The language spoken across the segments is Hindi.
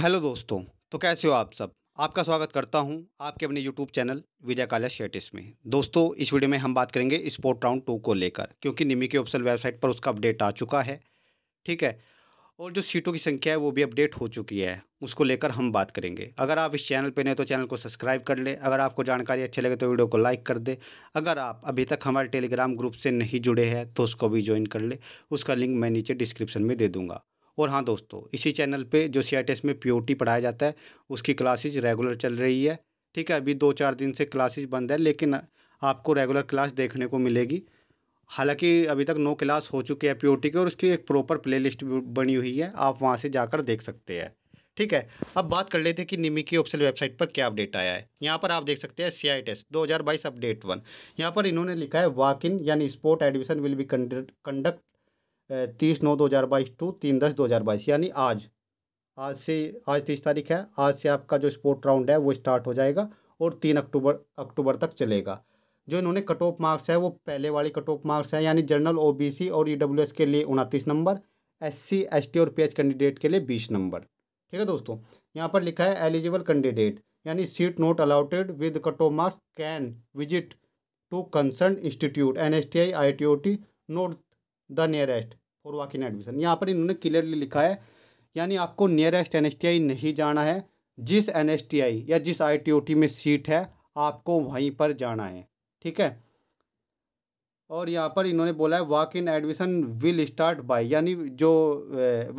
हेलो दोस्तों तो कैसे हो आप सब आपका स्वागत करता हूं आपके अपने यूट्यूब चैनल विजय काला शेटिस में दोस्तों इस वीडियो में हम बात करेंगे स्पोर्ट राउंड टू को लेकर क्योंकि निमी की ऑप्शन वेबसाइट पर उसका अपडेट आ चुका है ठीक है और जो सीटों की संख्या है वो भी अपडेट हो चुकी है उसको लेकर हम बात करेंगे अगर आप इस चैनल पर नहीं तो चैनल को सब्सक्राइब कर लें अगर आपको जानकारी अच्छी लगे तो वीडियो को लाइक कर दे अगर आप अभी तक हमारे टेलीग्राम ग्रुप से नहीं जुड़े हैं तो उसको भी ज्वाइन कर ले उसका लिंक मैं नीचे डिस्क्रिप्शन में दे दूँगा और हाँ दोस्तों इसी चैनल पे जो सी में पी पढ़ाया जाता है उसकी क्लासेज रेगुलर चल रही है ठीक है अभी दो चार दिन से क्लासेज बंद है लेकिन आपको रेगुलर क्लास देखने को मिलेगी हालांकि अभी तक नो क्लास हो चुकी है पी की और उसकी एक प्रॉपर लिस्ट बनी हुई है आप वहाँ से जाकर देख सकते हैं ठीक है अब बात कर लेते हैं कि निमी की ऑफिशियल वेबसाइट पर क्या अपडेट आया है यहाँ पर आप देख सकते हैं सी आई टेस्ट दो अपडेट वन यहाँ पर इन्होंने लिखा है वॉक इन यानी sport admission will be conduct तीस नौ दो हज़ार बाईस टू तीन दस दो हज़ार बाईस यानी आज आज से आज तीस तारीख है आज से आपका जो स्पोर्ट राउंड है वो स्टार्ट हो जाएगा और तीन अक्टूबर अक्टूबर तक चलेगा जो इन्होंने कट ऑफ मार्क्स है वो पहले वाली कट ऑफ मार्क्स है यानी जनरल सी और एस e के लिए उनतीस नंबर एस एस टी और एच कैंडिडेट के लिए बीस नंबर ठीक है दोस्तों यहाँ पर लिखा है एलिजिबल कैंडिडेट यानी seat not allotted with cut off marks can visit to concern institute N S T I I T O T note the nearest for walk in admission यहाँ पर इन्होंने क्लियरली लिखा है यानी आपको नियरेस्ट एन नहीं जाना है जिस एन या जिस आई में सीट है आपको वहीं पर जाना है ठीक है और यहाँ पर इन्होंने बोला है walk in admission will start by यानी जो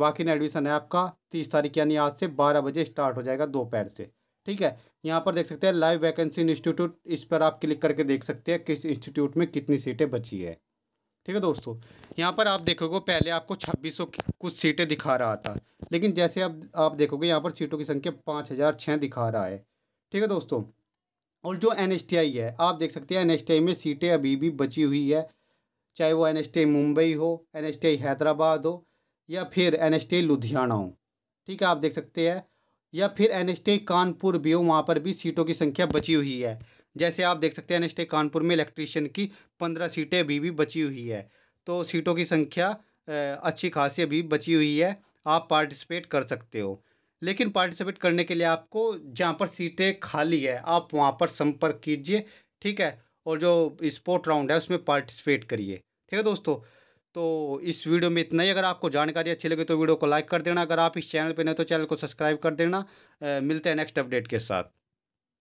वॉक इन एडमिशन है आपका तीस तारीख यानी आज से बारह बजे स्टार्ट हो जाएगा दोपहर से ठीक है यहाँ पर देख सकते हैं लाइव वैकेंसी इंस्टीट्यूट इस पर आप क्लिक करके देख सकते हैं किस इंस्टीट्यूट में कितनी सीटें बची है ठीक है दोस्तों यहाँ पर आप देखोगे पहले आपको 2600 कुछ सीटें दिखा रहा था लेकिन जैसे आप आप देखोगे यहाँ पर सीटों की संख्या पाँच हज़ार छः दिखा रहा है ठीक है दोस्तों और जो एन है आप देख सकते हैं एन में सीटें अभी भी बची हुई है चाहे वो एन मुंबई हो एन हैदराबाद हो या फिर एन लुधियाना हो ठीक है आप देख सकते हैं या फिर एन कानपुर भी हो वहाँ पर भी सीटों की संख्या बची हुई है जैसे आप देख सकते हैं एन कानपुर में इलेक्ट्रीशियन की पंद्रह सीटें अभी भी बची हुई है तो सीटों की संख्या अच्छी खासी अभी बची हुई है आप पार्टिसिपेट कर सकते हो लेकिन पार्टिसिपेट करने के लिए आपको जहाँ पर सीटें खाली है आप वहाँ पर संपर्क कीजिए ठीक है और जो स्पोर्ट राउंड है उसमें पार्टिसिपेट करिए ठीक है दोस्तों तो इस वीडियो में इतना ही अगर आपको जानकारी अच्छी लगे तो वीडियो को लाइक कर देना अगर आप इस चैनल पर नहीं तो चैनल को सब्सक्राइब कर देना मिलते हैं नेक्स्ट अपडेट के साथ